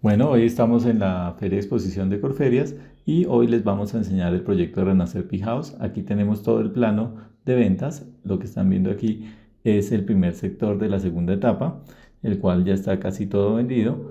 Bueno, hoy estamos en la Feria Exposición de Corferias y hoy les vamos a enseñar el proyecto Renacer P House. Aquí tenemos todo el plano de ventas. Lo que están viendo aquí es el primer sector de la segunda etapa, el cual ya está casi todo vendido.